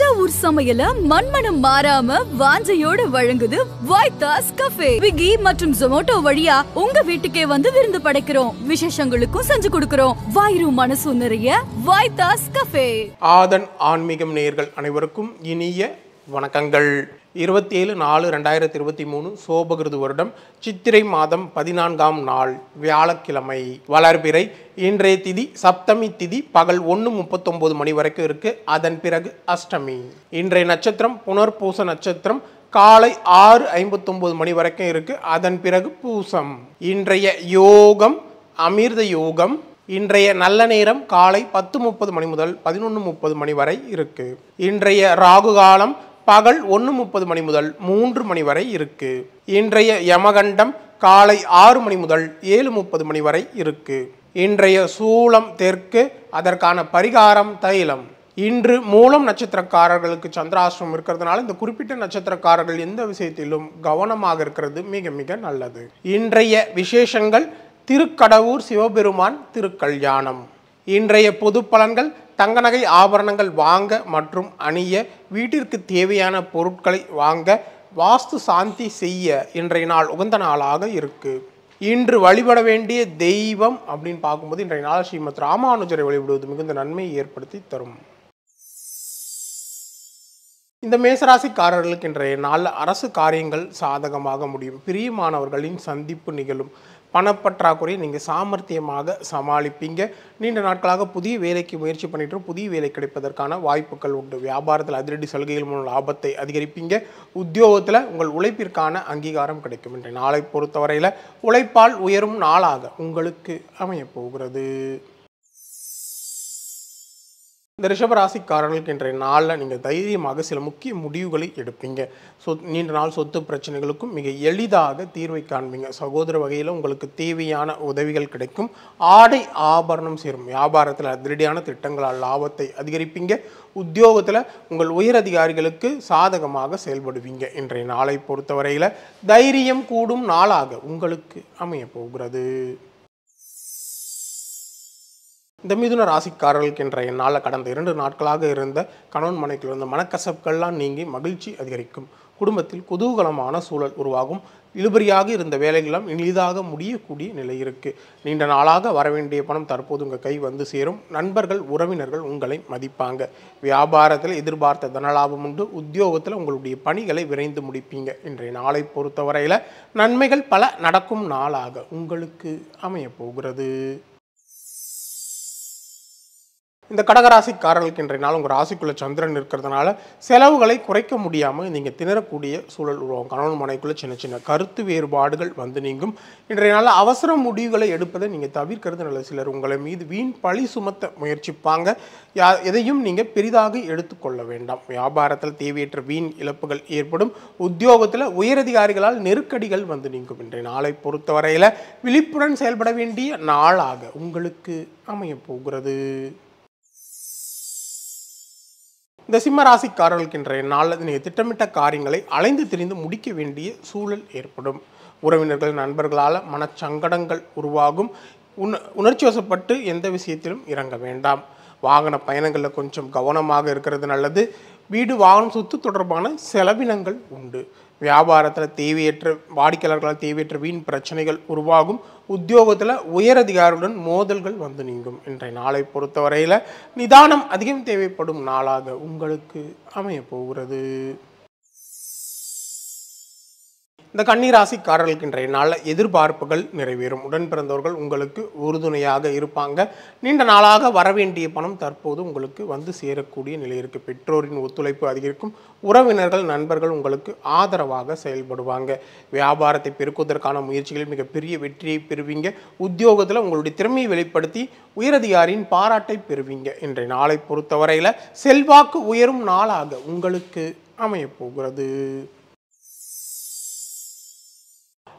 தஞ்சாவூர் சமையல மண்மனம் மாறாம வாஞ்சையோடு வழங்குது வாய்தாஸ் கஃபே விகி மற்றும் ஜொமோட்டோ வழியா உங்க வீட்டுக்கே வந்து விருந்து படைக்கிறோம் விசேஷங்களுக்கும் செஞ்சு கொடுக்கிறோம் வாயு மனசு நிறைய வாய்தாஸ் கஃபே ஆதன் ஆன்மீகம் நேர்கள் அனைவருக்கும் இனிய வணக்கங்கள் இருபத்தி ஏழு நாலு ரெண்டாயிரத்தி இருபத்தி மூணு சோபகிருது வருடம் சித்திரை மாதம் பதினான்காம் நாள் வியாழக்கிழமை வளர்பிறை இன்றைய திதி சப்தமி திதி பகல் ஒன்று முப்பத்தொம்போது மணி வரைக்கும் இருக்குது அதன் பிறகு அஷ்டமி இன்றைய நட்சத்திரம் புனர்பூச நட்சத்திரம் காலை ஆறு ஐம்பத்தொம்போது மணி வரைக்கும் இருக்குது அதன் பிறகு பூசம் இன்றைய யோகம் அமிர்த யோகம் இன்றைய நல்ல நேரம் காலை பத்து முப்பது மணி முதல் பதினொன்று முப்பது மணி வரை இருக்குது இன்றைய ராகு காலம் பகல் ஒன்று முப்பது மணி முதல் மூன்று மணி வரை இருக்கு இன்றைய யமகண்டம் காலை ஆறு மணி முதல் ஏழு முப்பது மணி வரை இருக்கு இன்றைய சூளம் தெற்கு அதற்கான பரிகாரம் தைலம் இன்று மூலம் நட்சத்திரக்காரர்களுக்கு சந்திராசிரமம் இருக்கிறதுனால இந்த குறிப்பிட்ட நட்சத்திரக்காரர்கள் எந்த விஷயத்திலும் கவனமாக இருக்கிறது மிக மிக நல்லது இன்றைய விசேஷங்கள் திருக்கடவுர் சிவபெருமான் திருக்கல்யாணம் இன்றைய பொது பலன்கள் தங்க நகை ஆபரணங்கள் வாங்க மற்றும் அணிய வீட்டிற்கு தேவையான பொருட்களை வாங்க வாஸ்து சாந்தி செய்ய இன்றைய நாள் உகந்த நாளாக இருக்கு இன்று வழிபட வேண்டிய தெய்வம் அப்படின்னு பார்க்கும்போது இன்றைய நாள் ஸ்ரீமத் ராமானுஜரை வழிபடுவது மிகுந்த நன்மையை ஏற்படுத்தி தரும் இந்த மேசராசிக்காரர்களுக்கு இன்றைய நாள் அரசு காரியங்கள் சாதகமாக முடியும் பிரியமானவர்களின் சந்திப்பு நிகழும் பணப்பற்றாக்குறையை நீங்கள் சாமர்த்தியமாக சமாளிப்பீங்க நீண்ட நாட்களாக புதிய வேலைக்கு முயற்சி பண்ணிட்டு புதிய வேலை கிடைப்பதற்கான வாய்ப்புகள் உண்டு வியாபாரத்தில் அதிரடி சலுகைகள் மூலம் லாபத்தை அதிகரிப்பீங்க உத்தியோகத்தில் உங்கள் உழைப்பிற்கான அங்கீகாரம் கிடைக்கும் இன்றைய நாளை பொறுத்தவரையில் உழைப்பால் உயரும் நாளாக உங்களுக்கு அமையப்போகிறது இந்த ரிஷபராசிக்காரர்களுக்கு இன்றைய நாளில் நீங்கள் தைரியமாக சில முக்கிய முடிவுகளை எடுப்பீங்க சொ நீண்ட நாள் சொத்து பிரச்சனைகளுக்கும் மிக எளிதாக தீர்வை காண்பீங்க சகோதர வகையில் உங்களுக்கு தேவையான உதவிகள் கிடைக்கும் ஆடை ஆபரணம் சேரும் வியாபாரத்தில் அதிரடியான திட்டங்களால் லாபத்தை அதிகரிப்பீங்க உத்தியோகத்தில் உங்கள் உயர் அதிகாரிகளுக்கு சாதகமாக செயல்படுவீங்க இன்றைய நாளை பொறுத்தவரையில் தைரியம் கூடும் நாளாக உங்களுக்கு அமைய போகிறது இந்த மிதுன ராசிக்காரர்களுக்கு இன்றைய நாளில் கடந்த இரண்டு நாட்களாக இருந்த கணவன் மனைக்குள் இருந்த மனக்கசப்புகள்லாம் நீங்கி மகிழ்ச்சி அதிகரிக்கும் குடும்பத்தில் குதூகலமான சூழல் உருவாகும் இழுபறியாக இருந்த வேலைகளெல்லாம் எளிதாக முடியக்கூடிய நிலை இருக்குது நீண்ட நாளாக வரவேண்டிய பணம் தற்போது உங்கள் கை வந்து சேரும் நண்பர்கள் உறவினர்கள் உங்களை மதிப்பாங்க வியாபாரத்தில் எதிர்பார்த்த தனலாபம் உண்டு உத்தியோகத்தில் உங்களுடைய பணிகளை விரைந்து முடிப்பீங்க இன்றைய நாளை பொறுத்தவரையில் நன்மைகள் பல நடக்கும் நாளாக உங்களுக்கு அமையப்போகிறது இந்த கடகராசிக்காரர்களுக்கு இன்றைய நாள் உங்கள் ராசிக்குள்ளே சந்திரன் இருக்கிறதுனால செலவுகளை குறைக்க முடியாமல் நீங்கள் திணறக்கூடிய சூழல் உருவாகும் கணவன் மனைக்குள்ளே சின்ன சின்ன கருத்து வேறுபாடுகள் வந்து நீங்கும் இன்றைய நாள் அவசர முடிவுகளை எடுப்பதை நீங்கள் தவிர்க்கிறது நல்ல சிலர் உங்களை மீது வீண் பழி சுமத்த முயற்சிப்பாங்க யா எதையும் நீங்கள் பெரிதாக எடுத்துக்கொள்ள வேண்டாம் வியாபாரத்தில் தேவையற்ற வீண் இழப்புகள் ஏற்படும் உத்தியோகத்தில் உயரதிகாரிகளால் நெருக்கடிகள் வந்து நீங்கும் இன்றைய நாளை பொறுத்தவரையில் விழிப்புடன் செயல்பட வேண்டிய நாளாக உங்களுக்கு அமையப் போகிறது இந்த சிம்ம ராசிக்காரர்களுக்கு இன்றைய நாளில் நீங்கள் திட்டமிட்ட காரியங்களை அலைந்து திரிந்து முடிக்க வேண்டிய சூழல் ஏற்படும் உறவினர்கள் நண்பர்களால் மனச்சங்கடங்கள் உருவாகும் உண உணர்ச்சி வசப்பட்டு எந்த விஷயத்திலும் இறங்க வேண்டாம் வாகன பயணங்களில் கொஞ்சம் கவனமாக இருக்கிறது நல்லது வீடு வாகனம் சொத்து தொடர்பான செலவினங்கள் உண்டு வியாபாரத்தில் தேவையற்ற வாடிக்கையாளர்களால் தேவையற்ற வீண் பிரச்சனைகள் உருவாகும் உத்தியோகத்தில் உயரதிகாரியுடன் மோதல்கள் வந்து நீங்கும் இன்றைய நாளை பொறுத்தவரையில் நிதானம் அதிகம் தேவைப்படும் நாளாக உங்களுக்கு அமையப்போகிறது இந்த கன்னிராசிக்காரர்களுக்கு இன்றைய நாளில் எதிர்பார்ப்புகள் நிறைவேறும் உடன் பிறந்தவர்கள் உங்களுக்கு உறுதுணையாக இருப்பாங்க நீண்ட நாளாக வரவேண்டிய பணம் தற்போது உங்களுக்கு வந்து சேரக்கூடிய நிலை இருக்குது பெற்றோரின் ஒத்துழைப்பு அதிகரிக்கும் உறவினர்கள் நண்பர்கள் உங்களுக்கு ஆதரவாக செயல்படுவாங்க வியாபாரத்தை பெருக்குவதற்கான முயற்சிகளில் மிகப்பெரிய வெற்றியை பெறுவீங்க உத்தியோகத்தில் உங்களுடைய திறமையை வெளிப்படுத்தி உயரதிகாரியின் பாராட்டை பெறுவீங்க இன்றைய நாளை பொறுத்தவரையில் செல்வாக்கு உயரும் நாளாக உங்களுக்கு அமையப்போகிறது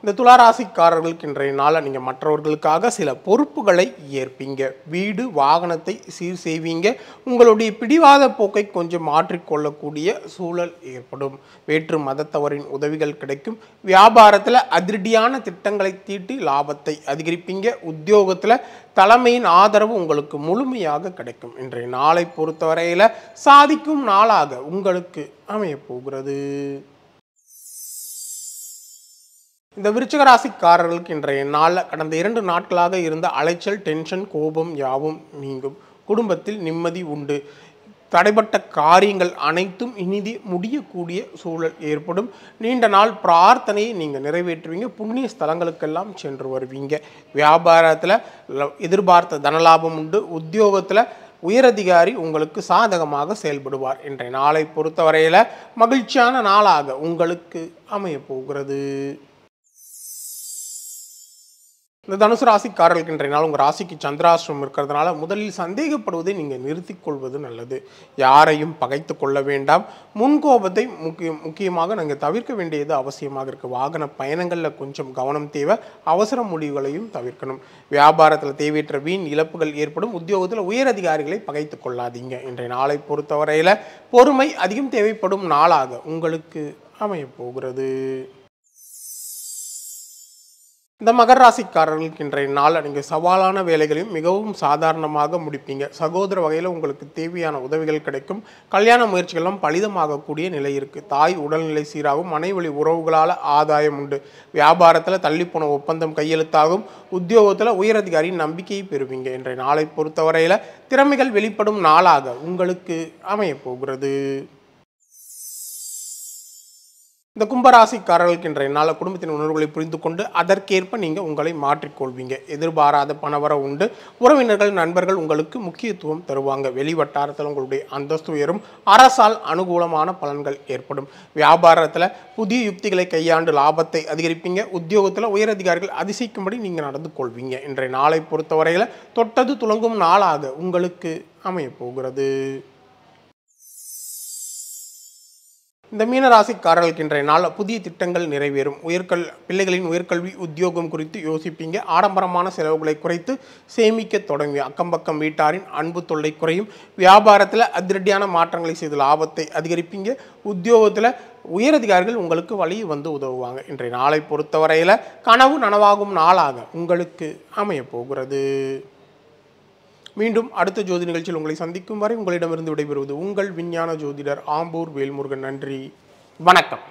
இந்த துளாராசிக்காரர்களுக்கு இன்றைய நாளில் நீங்கள் மற்றவர்களுக்காக சில பொறுப்புகளை ஏற்பீங்க வீடு வாகனத்தை சீர் செய்வீங்க உங்களுடைய பிடிவாத போக்கை கொஞ்சம் மாற்றிக்கொள்ளக்கூடிய சூழல் ஏற்படும் வேற்று மதத்தவரின் உதவிகள் கிடைக்கும் வியாபாரத்தில் அதிரடியான திட்டங்களை தீட்டி லாபத்தை அதிகரிப்பீங்க உத்தியோகத்தில் தலைமையின் ஆதரவு உங்களுக்கு முழுமையாக கிடைக்கும் இன்றைய நாளை பொறுத்தவரையில் சாதிக்கும் நாளாக உங்களுக்கு அமையப்போகிறது இந்த விருச்சிக ராசிக்காரர்களுக்கு இன்றைய நாளில் கடந்த இரண்டு நாட்களாக இருந்த அலைச்சல் டென்ஷன் கோபம் யாவும் நீங்கும் குடும்பத்தில் நிம்மதி உண்டு தடைப்பட்ட காரியங்கள் அனைத்தும் இனிதி முடியக்கூடிய சூழல் ஏற்படும் நீண்ட நாள் பிரார்த்தனையை நீங்கள் நிறைவேற்றுவீங்க புண்ணிய ஸ்தலங்களுக்கெல்லாம் சென்று வருவீங்க வியாபாரத்தில் எதிர்பார்த்த தனலாபம் உண்டு உத்தியோகத்தில் உயரதிகாரி உங்களுக்கு சாதகமாக செயல்படுவார் இன்றைய நாளை பொறுத்தவரையில் மகிழ்ச்சியான நாளாக உங்களுக்கு அமையப்போகிறது இந்த தனுசு ராசிக்காரர்களுக்கு இன்றைய நாள் உங்கள் ராசிக்கு சந்திராசிரமம் இருக்கிறதுனால முதலில் சந்தேகப்படுவதை நீங்கள் நிறுத்தி கொள்வது நல்லது யாரையும் பகைத்து கொள்ள வேண்டாம் முன்கோபத்தை முக்கிய முக்கியமாக நாங்கள் தவிர்க்க வேண்டியது அவசியமாக இருக்குது வாகன பயணங்களில் கொஞ்சம் கவனம் தேவை அவசர முடிவுகளையும் தவிர்க்கணும் வியாபாரத்தில் தேவையற்ற வீண் இழப்புகள் ஏற்படும் உத்தியோகத்தில் உயர் அதிகாரிகளை பகைத்து கொள்ளாதீங்க இன்றைய நாளை பொறுத்தவரையில் பொறுமை அதிகம் தேவைப்படும் நாளாக உங்களுக்கு அமையப்போகிறது இந்த மகர ராசிக்காரர்களுக்கு இன்றைய நாள் நீங்கள் சவாலான வேலைகளையும் மிகவும் சாதாரணமாக முடிப்பீங்க சகோதர வகையில் உங்களுக்கு தேவையான உதவிகள் கிடைக்கும் கல்யாண முயற்சிகள்லாம் பலிதமாகக்கூடிய நிலை இருக்குது தாய் உடல்நிலை சீராகும் மனைவழி உறவுகளால் ஆதாயம் உண்டு வியாபாரத்தில் தள்ளிப்போன ஒப்பந்தம் கையெழுத்தாகும் உத்தியோகத்தில் உயரதிகாரியின் நம்பிக்கையை பெறுவீங்க இன்றைய நாளை பொறுத்தவரையில் திறமைகள் வெளிப்படும் நாளாக உங்களுக்கு அமையப்போகிறது இந்த கும்பராசிக்காரர்களுக்கு இன்றைய நாள குடும்பத்தின் உணர்வுகளை புரிந்து கொண்டு அதற்கேற்ப நீங்கள் உங்களை மாற்றிக்கொள்வீங்க எதிர்பாராத பணவர உண்டு உறவினர்கள் நண்பர்கள் உங்களுக்கு முக்கியத்துவம் தருவாங்க வெளிவட்டாரத்தில் உங்களுடைய அந்தஸ்து உயரும் அரசால் அனுகூலமான பலன்கள் ஏற்படும் வியாபாரத்தில் புதிய யுக்திகளை கையாண்டு லாபத்தை அதிகரிப்பீங்க உத்தியோகத்தில் உயரதிகாரிகள் அதிசயிக்கும்படி நீங்கள் நடந்து கொள்வீங்க இன்றைய நாளை பொறுத்தவரையில் தொட்டது துளங்கும் நாளாக உங்களுக்கு அமையப்போகிறது இந்த மீனராசிக்காரர்களுக்கு இன்றைய நாள் புதிய திட்டங்கள் நிறைவேறும் உயர்கல் பிள்ளைகளின் உயர்கல்வி உத்தியோகம் குறித்து யோசிப்பீங்க ஆடம்பரமான செலவுகளை குறைத்து சேமிக்க தொடங்குவீங்க அக்கம் பக்கம் வீட்டாரின் அன்பு தொல்லை குறையும் வியாபாரத்தில் அதிரடியான மாற்றங்களை செய்து லாபத்தை அதிகரிப்பீங்க உத்தியோகத்தில் உயரதிகாரிகள் உங்களுக்கு வழி வந்து உதவுவாங்க இன்றைய நாளை பொறுத்தவரையில் கனவு நனவாகும் நாளாக உங்களுக்கு அமையப்போகிறது மீண்டும் அடுத்த ஜோதி நிகழ்ச்சியில் உங்களை சந்திக்கும் வரை உங்களிடமிருந்து விடைபெறுவது உங்கள் விஞ்ஞான ஜோதிடர் ஆம்பூர் வேல்முருகன் நன்றி வணக்கம்